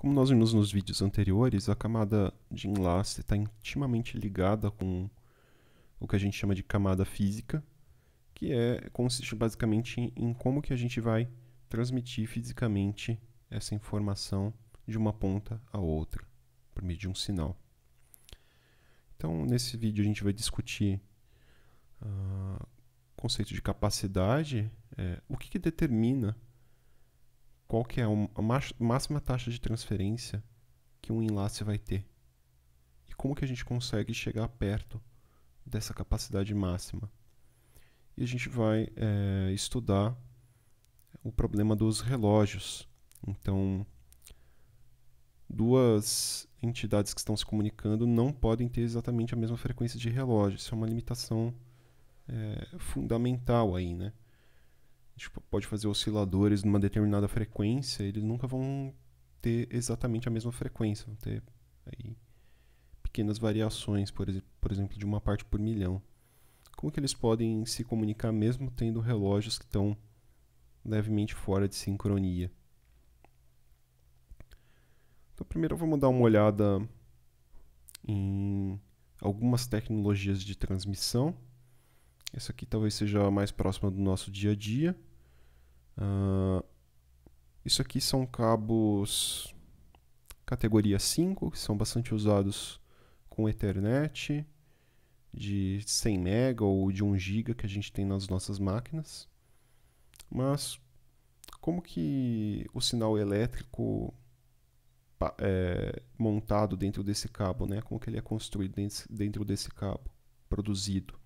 Como nós vimos nos vídeos anteriores, a camada de enlace está intimamente ligada com o que a gente chama de camada física, que é consiste basicamente em como que a gente vai transmitir fisicamente essa informação de uma ponta a outra por meio de um sinal. Então, nesse vídeo a gente vai discutir o uh, ah, conceito de capacidade, é, o que, que determina qual que é a máxima taxa de transferência que um enlace vai ter. E como que a gente consegue chegar perto dessa capacidade máxima. E a gente vai é, estudar o problema dos relógios. Então, duas entidades que estão se comunicando não podem ter exatamente a mesma frequência de relógio. Isso é uma limitação é, fundamental aí, né? tipo, pode fazer osciladores numa determinada frequência, eles nunca vão ter exatamente a mesma frequência, vão ter aí pequenas variações, por, ex por exemplo, de uma parte por milhão. Como que eles podem se comunicar mesmo tendo relógios que estão levemente fora de sincronia? Então, primeiro vamos dar uma olhada em algumas tecnologias de transmissão. Essa aqui talvez seja a mais próxima do nosso dia a dia. Uh, isso aqui são cabos categoria 5, que são bastante usados com Ethernet, de 100 MB ou de 1 GB que a gente tem nas nossas máquinas. Mas como que o sinal elétrico é montado dentro desse cabo, né? como que ele é construído dentro desse cabo, produzido?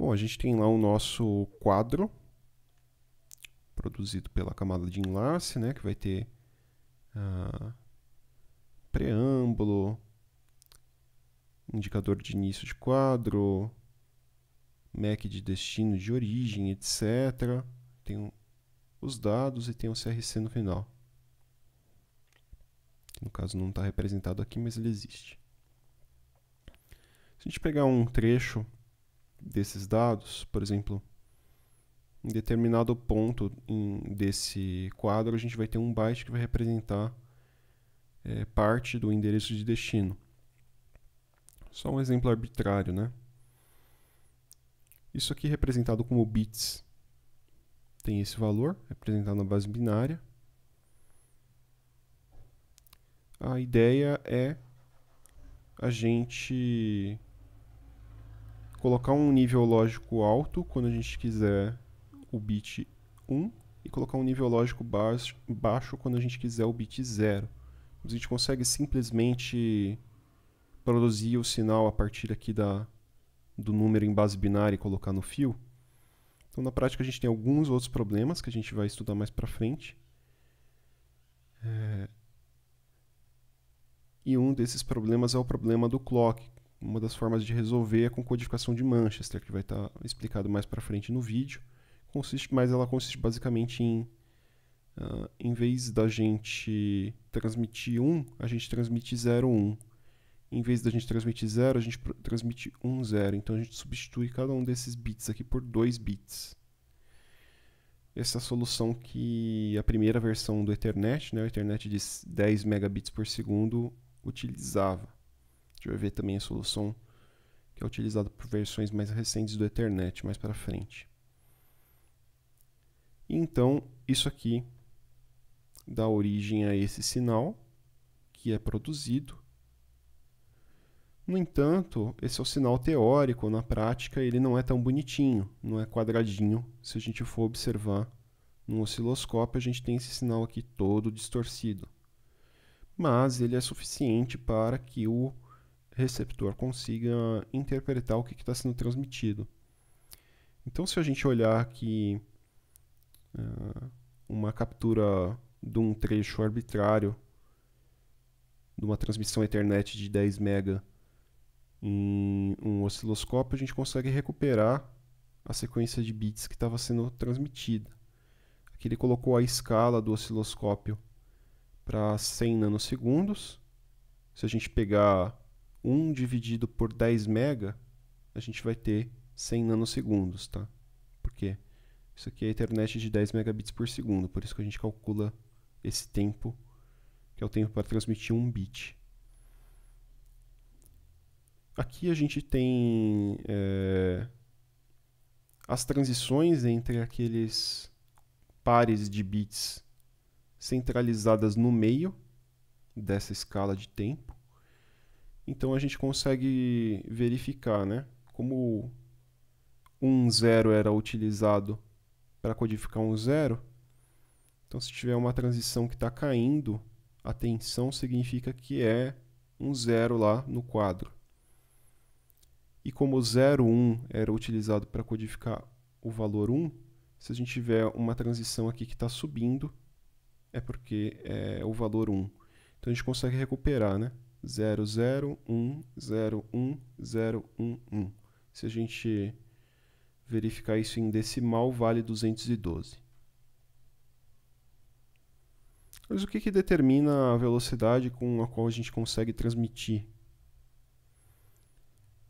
Bom, a gente tem lá o nosso quadro produzido pela camada de enlace, né, que vai ter ah, preâmbulo, indicador de início de quadro, MAC de destino de origem, etc. Tem os dados e tem o CRC no final. no caso não está representado aqui, mas ele existe. Se a gente pegar um trecho desses dados, por exemplo, em determinado ponto em, desse quadro, a gente vai ter um byte que vai representar é, parte do endereço de destino. Só um exemplo arbitrário, né? Isso aqui representado como bits tem esse valor, representado na base binária. A ideia é a gente colocar um nível lógico alto quando a gente quiser o bit 1 e colocar um nível lógico baixo, baixo quando a gente quiser o bit 0. A gente consegue simplesmente produzir o sinal a partir aqui da, do número em base binária e colocar no fio. Então, na prática, a gente tem alguns outros problemas que a gente vai estudar mais para frente. É... E um desses problemas é o problema do clock, uma das formas de resolver é com codificação de Manchester, que vai estar tá explicado mais para frente no vídeo. Consiste, mas ela consiste basicamente em, uh, em vez da gente transmitir 1, a gente transmite 0, 1. Em vez da gente transmitir 0, a gente transmite 1, 0. Então a gente substitui cada um desses bits aqui por 2 bits. Essa é a solução que a primeira versão do Ethernet, né, o Ethernet de 10 megabits por segundo, utilizava gente vai ver também a solução que é utilizada por versões mais recentes do Ethernet mais para frente. Então, isso aqui dá origem a esse sinal que é produzido. No entanto, esse é o sinal teórico, na prática ele não é tão bonitinho, não é quadradinho. Se a gente for observar no osciloscópio, a gente tem esse sinal aqui todo distorcido. Mas ele é suficiente para que o receptor consiga interpretar o que está sendo transmitido. Então, se a gente olhar aqui uh, uma captura de um trecho arbitrário de uma transmissão Ethernet de 10 MB em um osciloscópio, a gente consegue recuperar a sequência de bits que estava sendo transmitida. Aqui ele colocou a escala do osciloscópio para 100 nanosegundos. Se a gente pegar 1 dividido por 10 mega, a gente vai ter 100 nanosegundos, tá? Porque isso aqui é a internet de 10 megabits por segundo, por isso que a gente calcula esse tempo, que é o tempo para transmitir um bit. Aqui a gente tem é, as transições entre aqueles pares de bits centralizadas no meio dessa escala de tempo. Então a gente consegue verificar, né? Como um zero era utilizado para codificar um zero, então se tiver uma transição que está caindo, a tensão significa que é um zero lá no quadro. E como o 0, 1 um era utilizado para codificar o valor 1, um, se a gente tiver uma transição aqui que está subindo, é porque é o valor 1. Um. Então a gente consegue recuperar, né? 001010111. Se a gente verificar isso em decimal, vale 212. Mas o que, que determina a velocidade com a qual a gente consegue transmitir?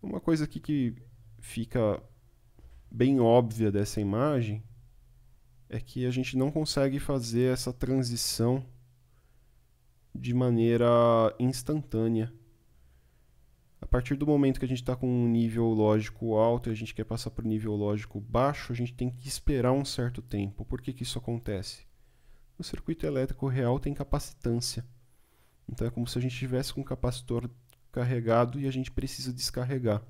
Uma coisa aqui que fica bem óbvia dessa imagem é que a gente não consegue fazer essa transição de maneira instantânea. A partir do momento que a gente está com um nível lógico alto e a gente quer passar para o um nível lógico baixo, a gente tem que esperar um certo tempo. Por que, que isso acontece? O circuito elétrico real tem capacitância. Então é como se a gente tivesse com um capacitor carregado e a gente precisa descarregar.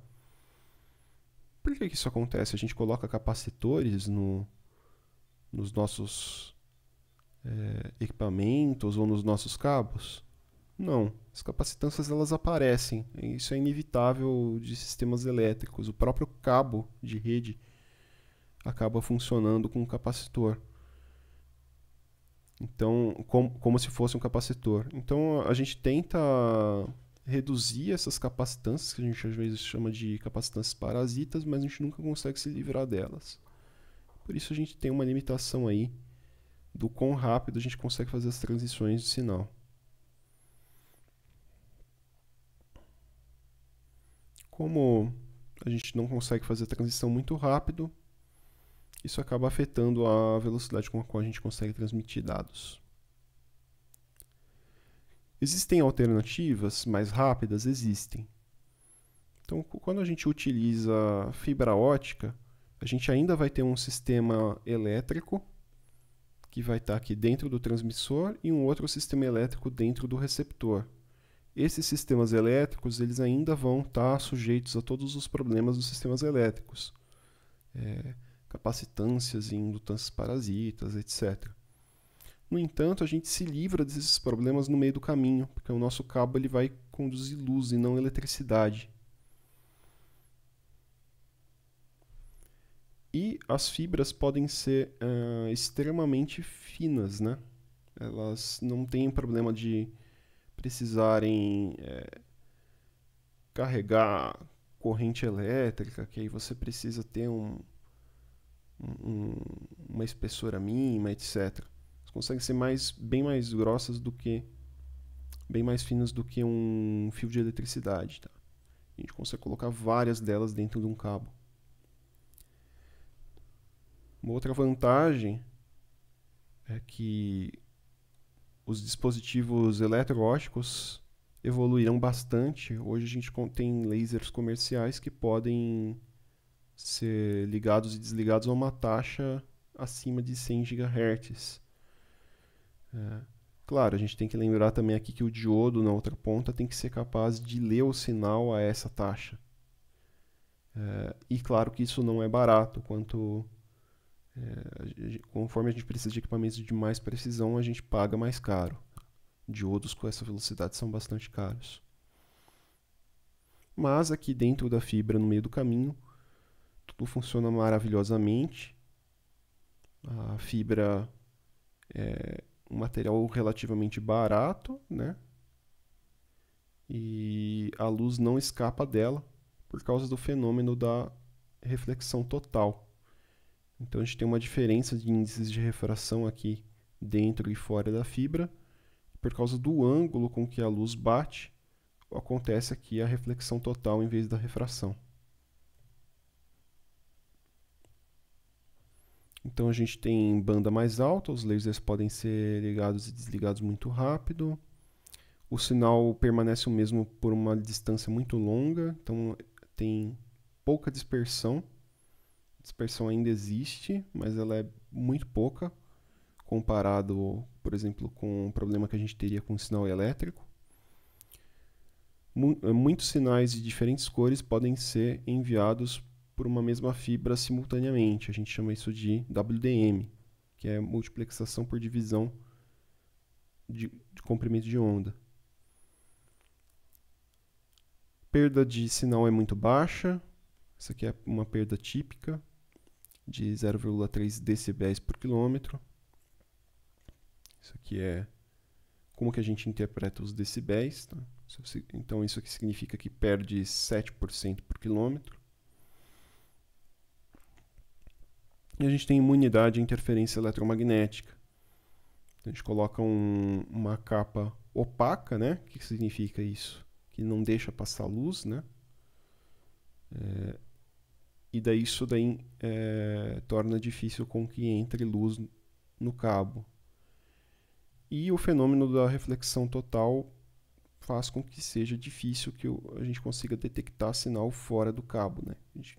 Por que, que isso acontece? A gente coloca capacitores no, nos nossos é, equipamentos ou nos nossos cabos? Não. As capacitâncias elas aparecem. Isso é inevitável de sistemas elétricos. O próprio cabo de rede acaba funcionando com um capacitor. Então, com, como se fosse um capacitor. Então, a gente tenta reduzir essas capacitâncias, que a gente às vezes chama de capacitâncias parasitas, mas a gente nunca consegue se livrar delas. Por isso a gente tem uma limitação aí do quão rápido a gente consegue fazer as transições de sinal. Como a gente não consegue fazer a transição muito rápido, isso acaba afetando a velocidade com a qual a gente consegue transmitir dados. Existem alternativas mais rápidas? Existem. Então, quando a gente utiliza fibra ótica, a gente ainda vai ter um sistema elétrico que vai estar tá aqui dentro do transmissor e um outro sistema elétrico dentro do receptor. Esses sistemas elétricos eles ainda vão estar tá sujeitos a todos os problemas dos sistemas elétricos, é, capacitâncias e indutâncias parasitas, etc. No entanto, a gente se livra desses problemas no meio do caminho, porque o nosso cabo ele vai conduzir luz e não eletricidade. E as fibras podem ser uh, extremamente finas, né? Elas não têm problema de precisarem é, carregar corrente elétrica, que aí você precisa ter um, um, uma espessura mínima, etc. Elas conseguem ser mais, bem mais grossas do que bem mais finas do que um fio de eletricidade. Tá? A gente consegue colocar várias delas dentro de um cabo. Uma outra vantagem é que os dispositivos eletroóticos evoluíram bastante. Hoje a gente tem lasers comerciais que podem ser ligados e desligados a uma taxa acima de 100 GHz. É. Claro, a gente tem que lembrar também aqui que o diodo na outra ponta tem que ser capaz de ler o sinal a essa taxa. É. E claro que isso não é barato, quanto é, conforme a gente precisa de equipamentos de mais precisão, a gente paga mais caro. Diodos com essa velocidade são bastante caros. Mas aqui dentro da fibra, no meio do caminho, tudo funciona maravilhosamente. A fibra é um material relativamente barato, né? E a luz não escapa dela por causa do fenômeno da reflexão total. Então a gente tem uma diferença de índices de refração aqui dentro e fora da fibra. Por causa do ângulo com que a luz bate, acontece aqui a reflexão total em vez da refração. Então a gente tem banda mais alta, os lasers podem ser ligados e desligados muito rápido. O sinal permanece o mesmo por uma distância muito longa, então tem pouca dispersão dispersão ainda existe, mas ela é muito pouca comparado, por exemplo, com o problema que a gente teria com o sinal elétrico. Eh, muitos sinais de diferentes cores podem ser enviados por uma mesma fibra simultaneamente. A gente chama isso de WDM, que é multiplexação por divisão de, de comprimento de onda. Perda de sinal é muito baixa. Essa aqui é uma perda típica de 0,3 decibéis por quilômetro. Isso aqui é como que a gente interpreta os decibéis. Tá? Então, isso aqui significa que perde 7% por quilômetro. E a gente tem imunidade à interferência eletromagnética. a gente coloca um, uma capa opaca, né? O que significa isso? Que não deixa passar luz, né? É, e daí isso daí é, torna difícil com que entre luz no cabo. E o fenômeno da reflexão total faz com que seja difícil que a gente consiga detectar sinal fora do cabo, né? A gente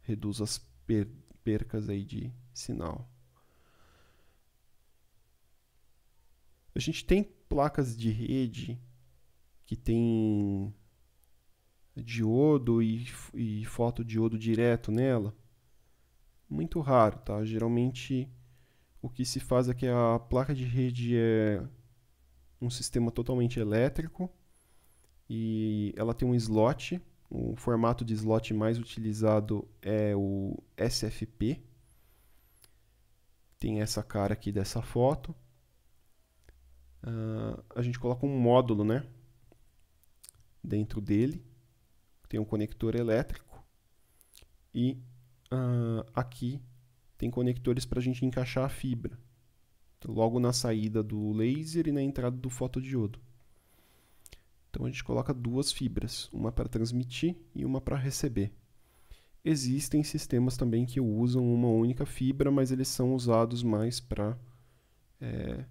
reduz as per percas aí de sinal. A gente tem placas de rede que tem diodo e, e diodo direto nela? Muito raro, tá? Geralmente o que se faz é que a placa de rede é um sistema totalmente elétrico e ela tem um slot. O formato de slot mais utilizado é o SFP. Tem essa cara aqui dessa foto. Uh, a gente coloca um módulo, né? Dentro dele tem um conector elétrico e uh, aqui tem conectores para a gente encaixar a fibra, então, logo na saída do laser e na entrada do fotodiodo. Então a gente coloca duas fibras, uma para transmitir e uma para receber. Existem sistemas também que usam uma única fibra, mas eles são usados mais para é, eh,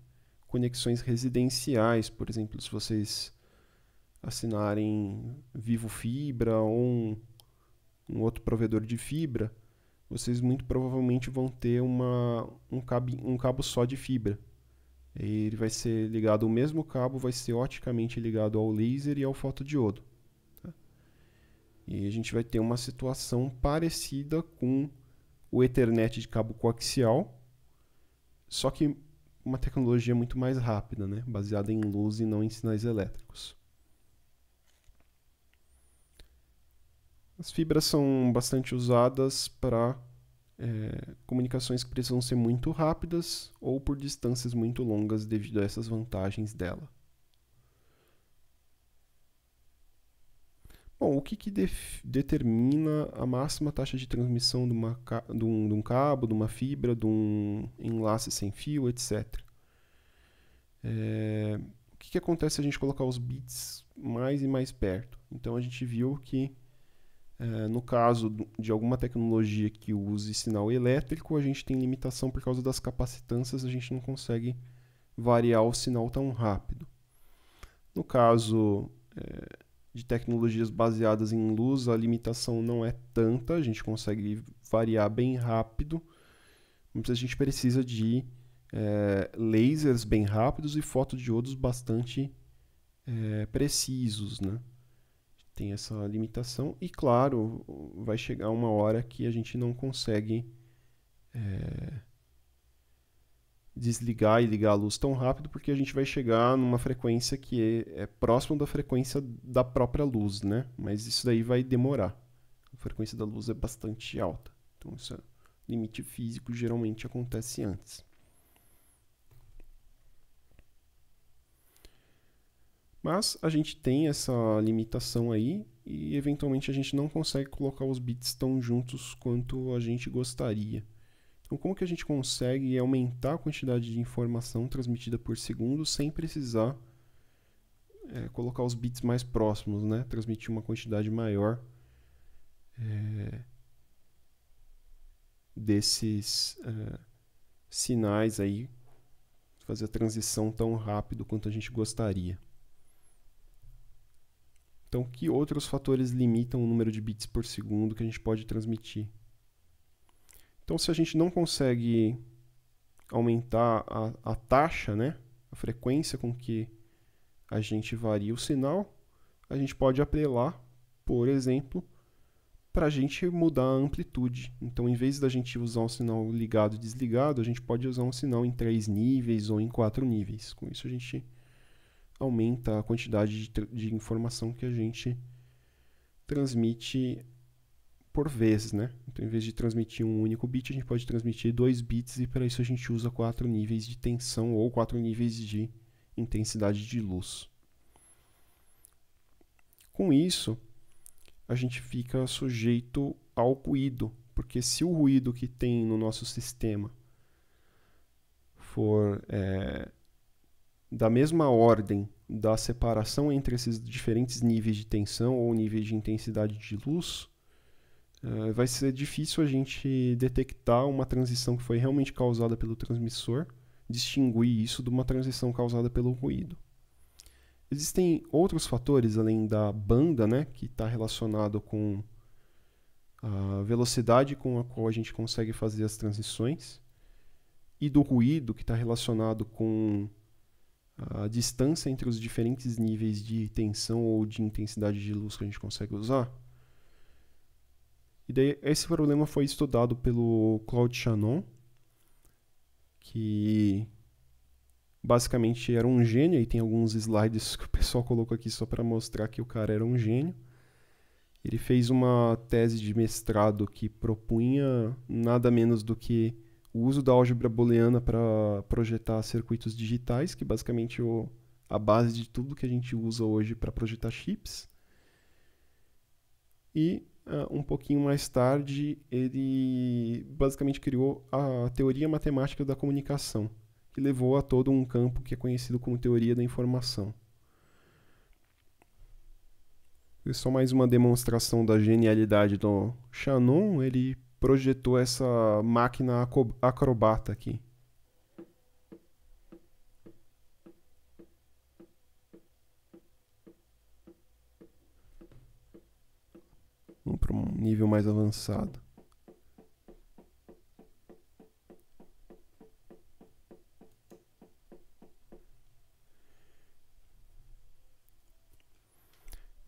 conexões residenciais, por exemplo, se vocês assinarem Vivo Fibra ou um, um outro provedor de fibra, vocês muito provavelmente vão ter uma, um, cabo, um cabo só de fibra. Ele vai ser ligado, o mesmo cabo vai ser oticamente ligado ao laser e ao fotodiodo. Tá? E a gente vai ter uma situação parecida com o Ethernet de cabo coaxial, só que uma tecnologia muito mais rápida, né? baseada em luz e não em sinais elétricos. As fibras são bastante usadas para é, comunicações que precisam ser muito rápidas ou por distâncias muito longas devido a essas vantagens dela. Bom, o que, que determina a máxima taxa de transmissão de, uma, de, um, de um cabo, de uma fibra, de um enlace sem fio, etc. É, o que, que acontece se a gente colocar os bits mais e mais perto? Então a gente viu que eh, no caso de alguma tecnologia que use sinal elétrico, a gente tem limitação por causa das capacitâncias, a gente não consegue variar o sinal tão rápido. No caso é, de tecnologias baseadas em luz, a limitação não é tanta, a gente consegue variar bem rápido, mas a gente precisa de é, lasers bem rápidos e fotodiodos bastante é, precisos, né? tem essa limitação. E claro, vai chegar uma hora que a gente não consegue é, desligar e ligar a luz tão rápido, porque a gente vai chegar numa frequência que é, é próxima da frequência da própria luz, né? Mas isso daí vai demorar. A frequência da luz é bastante alta. Então, esse é limite físico geralmente acontece antes. Mas a gente tem essa limitação aí e eventualmente a gente não consegue colocar os bits tão juntos quanto a gente gostaria. Então, como que a gente consegue aumentar a quantidade de informação transmitida por segundo sem precisar é, colocar os bits mais próximos, né? Transmitir uma quantidade maior é, desses é, sinais aí, fazer a transição tão rápido quanto a gente gostaria. Então, que outros fatores limitam o número de bits por segundo que a gente pode transmitir? Então, se a gente não consegue aumentar a, a taxa, né, a frequência com que a gente varia o sinal, a gente pode apelar, por exemplo, para a gente mudar a amplitude. Então, em vez da gente usar um sinal ligado e desligado, a gente pode usar um sinal em três níveis ou em quatro níveis. Com isso, a gente aumenta a quantidade de, de informação que a gente transmite por vezes, né? Então, em vez de transmitir um único bit, a gente pode transmitir dois bits e para isso a gente usa quatro níveis de tensão ou quatro níveis de intensidade de luz. Com isso, a gente fica sujeito ao ruído, porque se o ruído que tem no nosso sistema for é, da mesma ordem da separação entre esses diferentes níveis de tensão ou níveis de intensidade de luz, uh, vai ser difícil a gente detectar uma transição que foi realmente causada pelo transmissor, distinguir isso de uma transição causada pelo ruído. Existem outros fatores além da banda, né, que está relacionado com a velocidade com a qual a gente consegue fazer as transições e do ruído que está relacionado com a distância entre os diferentes níveis de tensão ou de intensidade de luz que a gente consegue usar. E daí esse problema foi estudado pelo Claude Shannon, que basicamente era um gênio, e tem alguns slides que o pessoal colocou aqui só para mostrar que o cara era um gênio. Ele fez uma tese de mestrado que propunha nada menos do que o uso da álgebra booleana para projetar circuitos digitais, que basicamente é a base de tudo que a gente usa hoje para projetar chips. E uh, um pouquinho mais tarde, ele basicamente criou a teoria matemática da comunicação, que levou a todo um campo que é conhecido como teoria da informação. E só mais uma demonstração da genialidade do Shannon, ele projetou essa máquina acrobata aqui. Vamos para um nível mais avançado.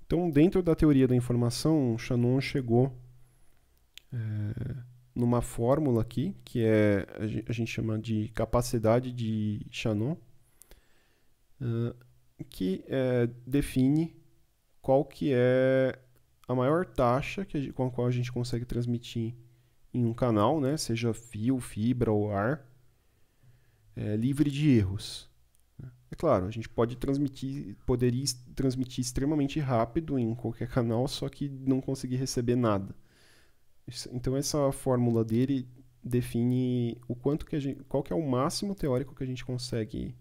Então, dentro da teoria da informação, Shannon chegou uma fórmula aqui, que é a gente chama de capacidade de Shannon, que é, define qual que é a maior taxa que, com a qual a gente consegue transmitir em um canal, né? seja fio, fibra ou ar, é, livre de erros. É claro, a gente pode transmitir, poderia transmitir extremamente rápido em qualquer canal, só que não conseguir receber nada. Então essa fórmula dele define o quanto que a gente, qual que é o máximo teórico que a gente consegue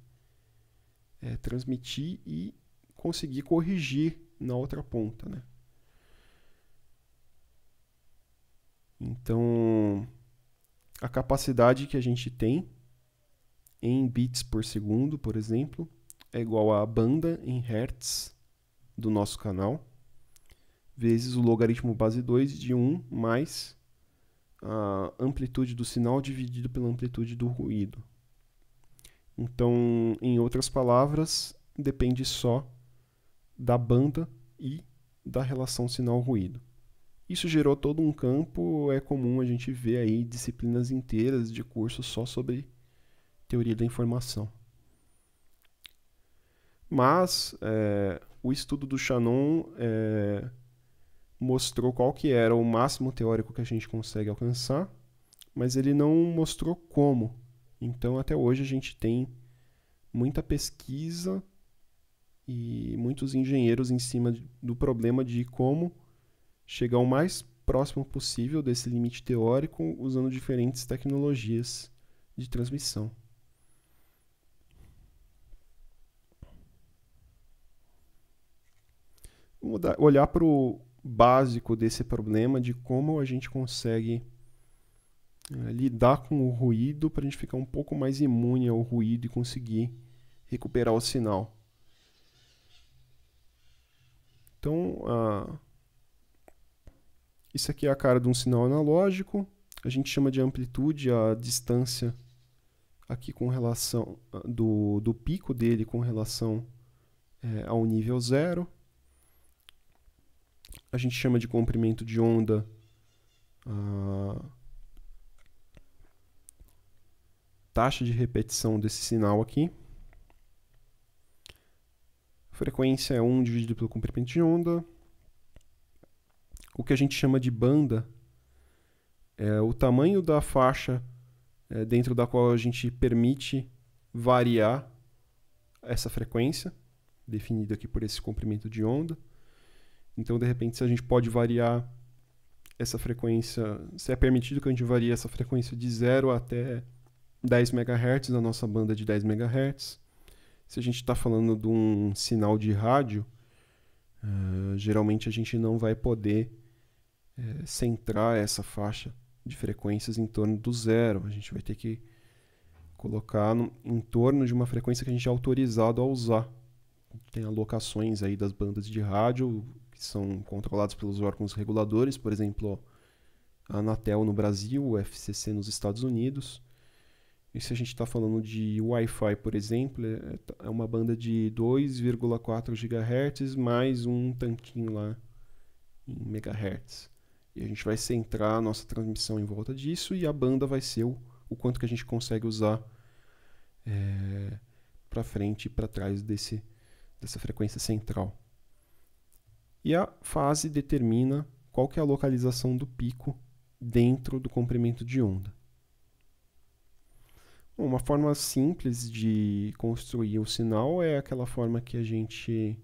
é, transmitir e conseguir corrigir na outra ponta, né? Então, a capacidade que a gente tem em bits por segundo, por exemplo, é igual à banda em hertz do nosso canal vezes o logaritmo base 2 de 1 mais a amplitude do sinal dividido pela amplitude do ruído. Então, em outras palavras, depende só da banda e da relação sinal-ruído. Isso gerou todo um campo, é comum a gente ver aí disciplinas inteiras de cursos só sobre teoria da informação. Mas é, o estudo do Shannon é, mostrou qual que era o máximo teórico que a gente consegue alcançar, mas ele não mostrou como. Então, até hoje a gente tem muita pesquisa e muitos engenheiros em cima do problema de como chegar o mais próximo possível desse limite teórico usando diferentes tecnologias de transmissão. Vou mudar, olhar para o básico desse problema de como a gente consegue é, lidar com o ruído para a gente ficar um pouco mais imune ao ruído e conseguir recuperar o sinal. Então, ah, isso aqui é a cara de um sinal analógico. A gente chama de amplitude a distância aqui com relação do, do pico dele com relação é, ao nível zero a gente chama de comprimento de onda. a taxa de repetição desse sinal aqui. Frequência é 1 dividido pelo comprimento de onda. O que a gente chama de banda é o tamanho da faixa é, dentro da qual a gente permite variar essa frequência, definida aqui por esse comprimento de onda. Então, de repente, se a gente pode variar essa frequência, se é permitido que a gente varie essa frequência de 0 até 10 MHz na nossa banda de 10 MHz. Se a gente está falando de um sinal de rádio, uh, geralmente a gente não vai poder eh, centrar essa faixa de frequências em torno do zero. A gente vai ter que colocar no, em torno de uma frequência que a gente é autorizado a usar. Tem alocações aí das bandas de rádio, que são controlados pelos órgãos reguladores, por exemplo, a Anatel no Brasil, o FCC nos Estados Unidos. E se a gente está falando de Wi-Fi, por exemplo, é, é uma banda de 2,4 GHz mais um tanquinho lá em megahertz. E a gente vai centrar a nossa transmissão em volta disso e a banda vai ser o, o quanto que a gente consegue usar é, eh, para frente e para trás desse, dessa frequência central. E a fase determina qual que é a localização do pico dentro do comprimento de onda. Bom, uma forma simples de construir o um sinal é aquela forma que a gente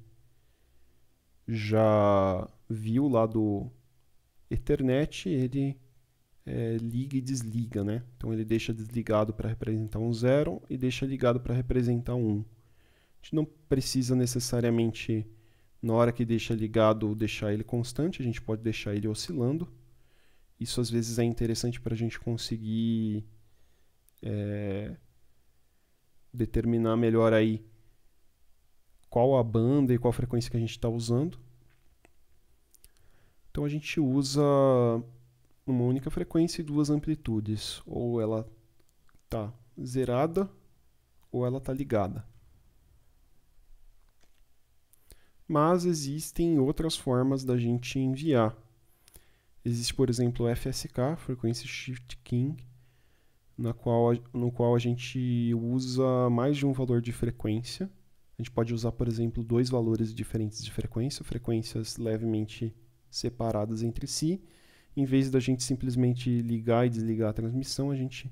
já viu lá do Ethernet, ele é, liga e desliga, né? Então ele deixa desligado para representar um zero e deixa ligado para representar um. A gente não precisa necessariamente na hora que deixa ligado ou deixar ele constante, a gente pode deixar ele oscilando. Isso às vezes é interessante para a gente conseguir é, determinar melhor aí qual a banda e qual a frequência que a gente está usando. Então a gente usa uma única frequência e duas amplitudes, ou ela está zerada ou ela está ligada. mas existem outras formas da gente enviar. Existe, por exemplo, o FSK, Frequency Shift King, na qual, no qual a gente usa mais de um valor de frequência. A gente pode usar, por exemplo, dois valores diferentes de frequência, frequências levemente separadas entre si. Em vez da gente simplesmente ligar e desligar a transmissão, a gente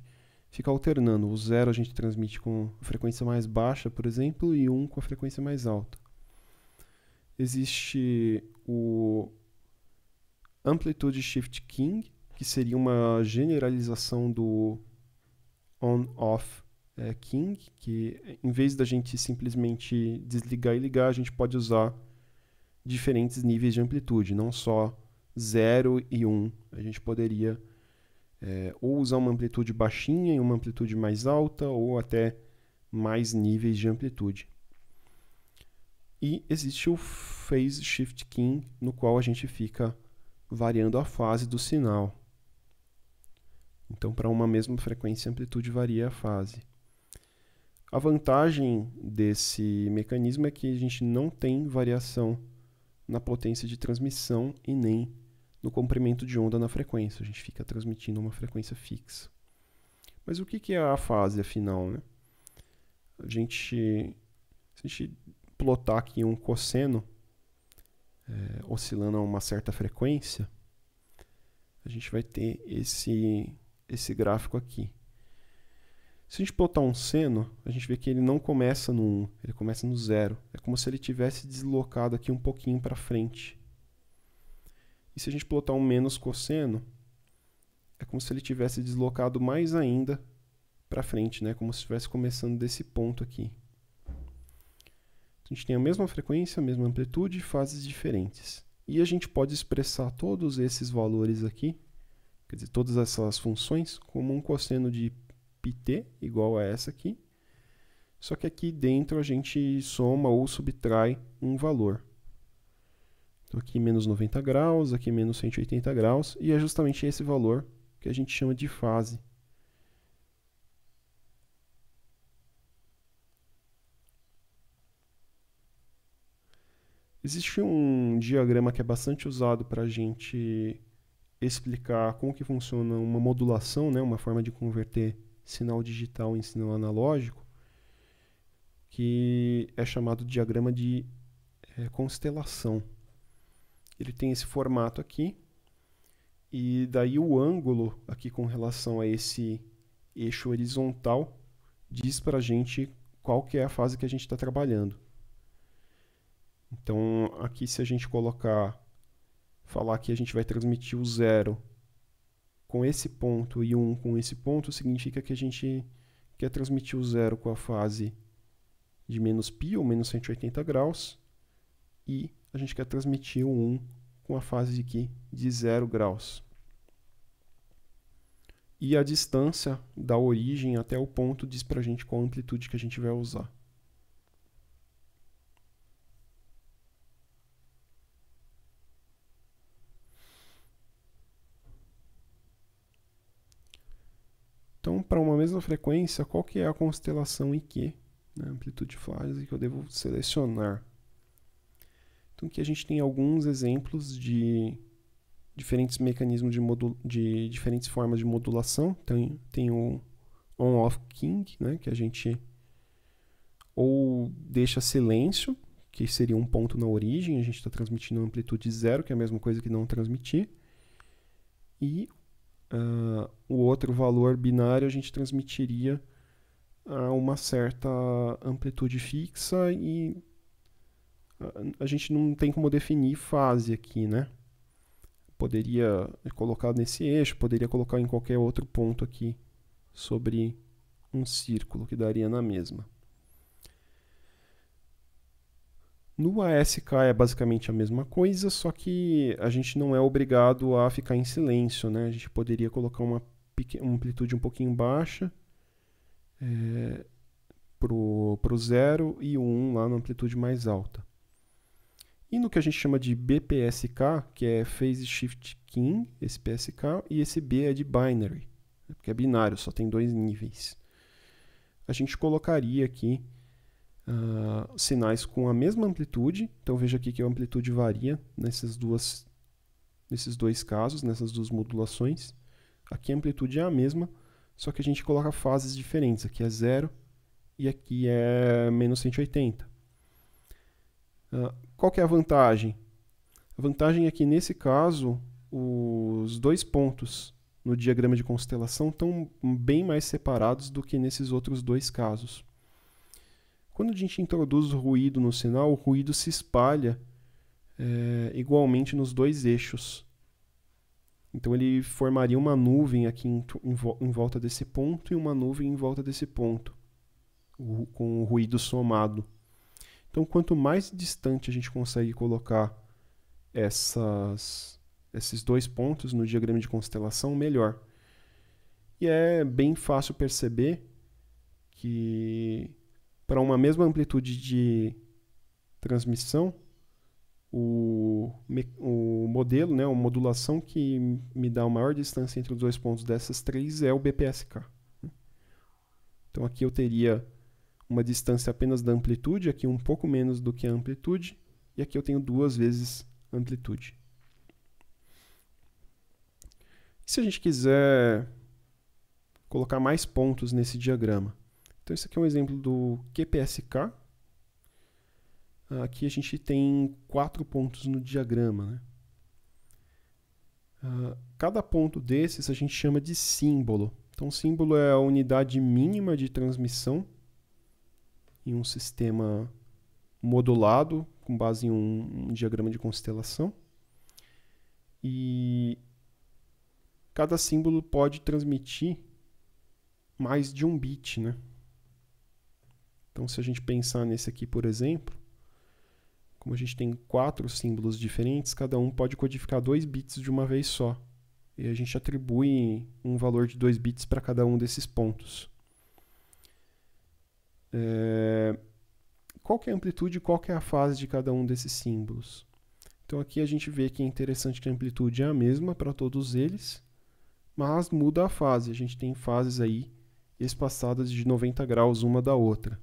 fica alternando. O zero a gente transmite com a frequência mais baixa, por exemplo, e um com a frequência mais alta existe o Amplitude Shift King, que seria uma generalização do on-off é, king, que em vez da gente simplesmente desligar e ligar, a gente pode usar diferentes níveis de amplitude, não só 0 e 1. Um. A gente poderia é, ou usar uma amplitude baixinha e uma amplitude mais alta, ou até mais níveis de amplitude. E existe o phase shift keying, no qual a gente fica variando a fase do sinal. Então, para uma mesma frequência e amplitude varia a fase. A vantagem desse mecanismo é que a gente não tem variação na potência de transmissão e nem no comprimento de onda na frequência. A gente fica transmitindo uma frequência fixa. Mas o que é a fase, afinal? Né? A gente, se a gente plotar aqui um cosseno é, oscilando a uma certa frequência, a gente vai ter esse, esse gráfico aqui. Se a gente plotar um seno, a gente vê que ele não começa no 1, ele começa no zero. É como se ele tivesse deslocado aqui um pouquinho para frente. E se a gente plotar um menos cosseno, é como se ele tivesse deslocado mais ainda para frente, né? como se estivesse começando desse ponto aqui. A gente tem a mesma frequência, a mesma amplitude, fases diferentes. E a gente pode expressar todos esses valores aqui, quer dizer, todas essas funções, como um cosseno de πt igual a essa aqui. Só que aqui dentro a gente soma ou subtrai um valor. Então aqui menos 90 graus, aqui menos 180 graus, e é justamente esse valor que a gente chama de fase. Existe um diagrama que é bastante usado para a gente explicar como que funciona uma modulação, né, uma forma de converter sinal digital em sinal analógico, que é chamado diagrama de é, constelação. Ele tem esse formato aqui, e daí o ângulo aqui com relação a esse eixo horizontal diz para a gente qual que é a fase que a gente está trabalhando. Então, aqui se a gente colocar, falar que a gente vai transmitir o zero com esse ponto e um com esse ponto, significa que a gente quer transmitir o zero com a fase de menos π, ou menos 180 graus, e a gente quer transmitir o 1 com a fase de, aqui, de 0 graus. E a distância da origem até o ponto diz para a gente qual amplitude que a gente vai usar. Então, para uma mesma frequência, qual que é a constelação IQ, né, amplitude fase, que eu devo selecionar? Então, aqui a gente tem alguns exemplos de diferentes mecanismos de, de diferentes formas de modulação. Então, tem o on-off king, né, que a gente ou deixa silêncio, que seria um ponto na origem, a gente está transmitindo amplitude zero, que é a mesma coisa que não transmitir, e uh, o outro valor binário a gente transmitiria a uma certa amplitude fixa e a, a gente não tem como definir fase aqui, né? Poderia colocar nesse eixo, poderia colocar em qualquer outro ponto aqui sobre um círculo que daria na mesma. No ASK é basicamente a mesma coisa, só que a gente não é obrigado a ficar em silêncio, né? A gente poderia colocar uma, uma amplitude um pouquinho baixa é, pro, pro 0 e o 1 um lá na amplitude mais alta. E no que a gente chama de BPSK, que é Phase Shift King, esse PSK, e esse B é de binary, né? porque é binário, só tem dois níveis. A gente colocaria aqui ah, sinais com a mesma amplitude. Então veja aqui que a amplitude varia nessas duas, nesses dois casos, nessas duas modulações. Aqui a amplitude é a mesma, só que a gente coloca fases diferentes. Aqui é zero e aqui é menos 180. Uh, ah, qual que é a vantagem? A vantagem é que nesse caso os dois pontos no diagrama de constelação estão bem mais separados do que nesses outros dois casos. Quando a gente introduz ruído no sinal, o ruído se espalha é, igualmente nos dois eixos. Então ele formaria uma nuvem aqui em, em, volta desse ponto e uma nuvem em volta desse ponto, com o ruído somado. Então quanto mais distante a gente consegue colocar essas, esses dois pontos no diagrama de constelação, melhor. E é bem fácil perceber que para uma mesma amplitude de transmissão, o, o modelo, né, a modulação que me dá a maior distância entre os dois pontos dessas três é o BPSK. Então aqui eu teria uma distância apenas da amplitude, aqui um pouco menos do que a amplitude, e aqui eu tenho duas vezes amplitude. E se a gente quiser colocar mais pontos nesse diagrama? Então, esse aqui é um exemplo do QPSK. Aqui a gente tem quatro pontos no diagrama. Né? Ah, cada ponto desses a gente chama de símbolo. Então, símbolo é a unidade mínima de transmissão em um sistema modulado com base em um, um diagrama de constelação. E cada símbolo pode transmitir mais de um bit, né? Então, se a gente pensar nesse aqui, por exemplo, como a gente tem quatro símbolos diferentes, cada um pode codificar dois bits de uma vez só. E a gente atribui um valor de dois bits para cada um desses pontos. É... Qual é a amplitude e qual é a fase de cada um desses símbolos? Então aqui a gente vê que é interessante que a amplitude é a mesma para todos eles, mas muda a fase. A gente tem fases aí espaçadas de 90 graus uma da outra.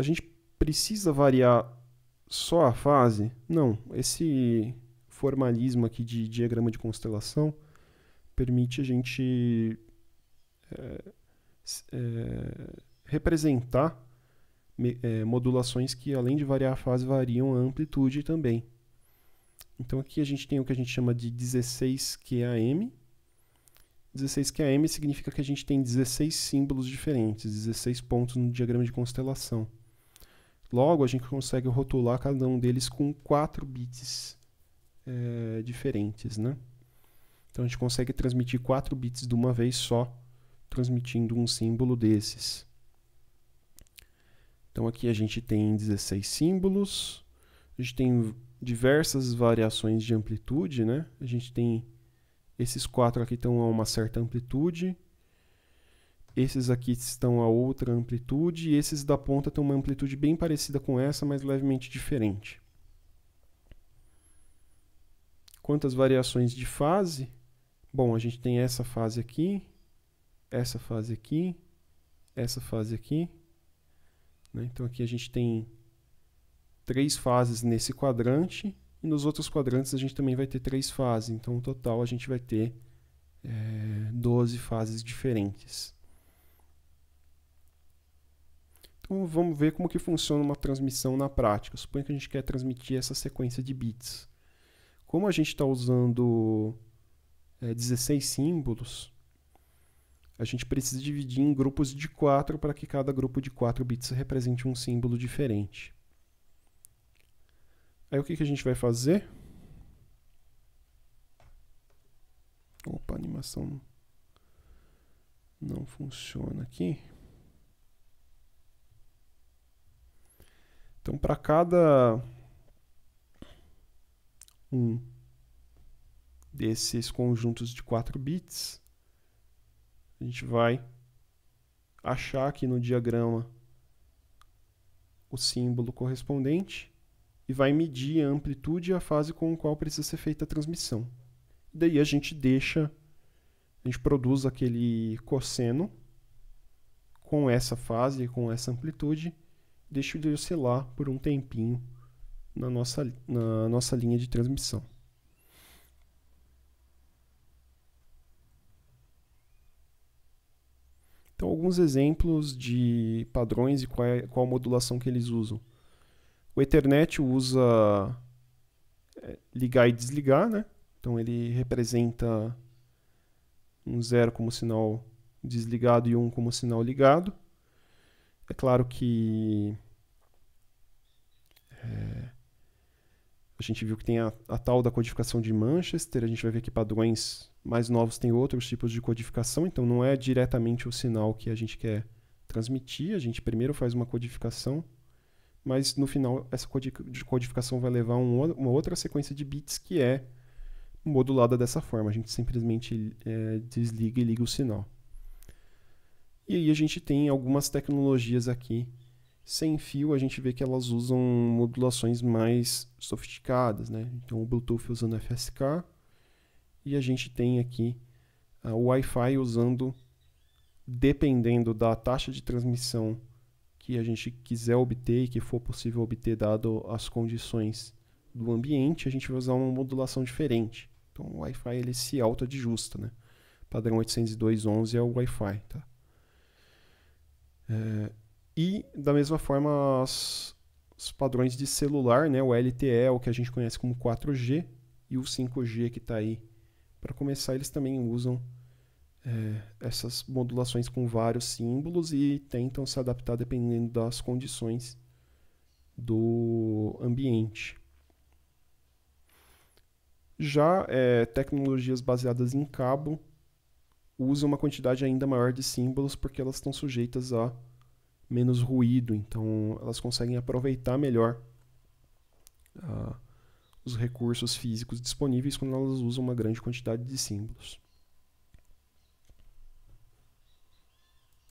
A gente precisa variar só a fase? Não. Esse formalismo aqui de diagrama de constelação permite a gente é, é, representar é, modulações que, além de variar a fase, variam a amplitude também. Então aqui a gente tem o que a gente chama de 16 QAM. 16 QAM significa que a gente tem 16 símbolos diferentes, 16 pontos no diagrama de constelação. Logo, a gente consegue rotular cada um deles com quatro bits é, diferentes, né? Então a gente consegue transmitir quatro bits de uma vez só, transmitindo um símbolo desses. Então aqui a gente tem 16 símbolos, a gente tem diversas variações de amplitude, né? A gente tem esses quatro aqui estão a uma certa amplitude, esses aqui estão a outra amplitude e esses da ponta têm uma amplitude bem parecida com essa, mas levemente diferente. Quantas variações de fase? Bom, a gente tem essa fase aqui, essa fase aqui, essa fase aqui. Né? Então aqui a gente tem três fases nesse quadrante e nos outros quadrantes a gente também vai ter três fases. Então no total a gente vai ter é, eh, 12 fases diferentes. Então vamos ver como que funciona uma transmissão na prática. Suponha que a gente quer transmitir essa sequência de bits. Como a gente está usando é, 16 símbolos, a gente precisa dividir em grupos de 4 para que cada grupo de 4 bits represente um símbolo diferente. Aí o que, que a gente vai fazer? Opa, a animação não funciona aqui. Então, para cada um desses conjuntos de 4 bits, a gente vai achar aqui no diagrama o símbolo correspondente e vai medir a amplitude e a fase com a qual precisa ser feita a transmissão. Daí a gente deixa, a gente produz aquele cosseno com essa fase, com essa amplitude, deixa ele oscilar por um tempinho na nossa, na nossa linha de transmissão. Então, alguns exemplos de padrões e qual, é, qual modulação que eles usam. O Ethernet usa eh, ligar e desligar, né? Então, ele representa um zero como sinal desligado e um como sinal ligado. É claro que é, a gente viu que tem a, a, tal da codificação de Manchester, a gente vai ver que padrões mais novos têm outros tipos de codificação, então não é diretamente o sinal que a gente quer transmitir, a gente primeiro faz uma codificação, mas no final essa codificação vai levar um, uma outra sequência de bits que é modulada dessa forma, a gente simplesmente é, desliga e liga o sinal. E aí a gente tem algumas tecnologias aqui sem fio, a gente vê que elas usam modulações mais sofisticadas, né? Então o Bluetooth usando FSK e a gente tem aqui ah, o Wi-Fi usando dependendo da taxa de transmissão que a gente quiser obter e que for possível obter dado as condições do ambiente, a gente vai usar uma modulação diferente. Então o Wi-Fi ele se auto-adjusta, né? Padrão 802.11 é o Wi-Fi, tá? É, e, da mesma forma, as, os padrões de celular, né? o LTE, é o que a gente conhece como 4G, e o 5G que está aí. Para começar, eles também usam é, essas modulações com vários símbolos e tentam se adaptar dependendo das condições do ambiente. Já é, tecnologias baseadas em cabo usa uma quantidade ainda maior de símbolos porque elas estão sujeitas a menos ruído, então elas conseguem aproveitar melhor uh, os recursos físicos disponíveis quando elas usam uma grande quantidade de símbolos.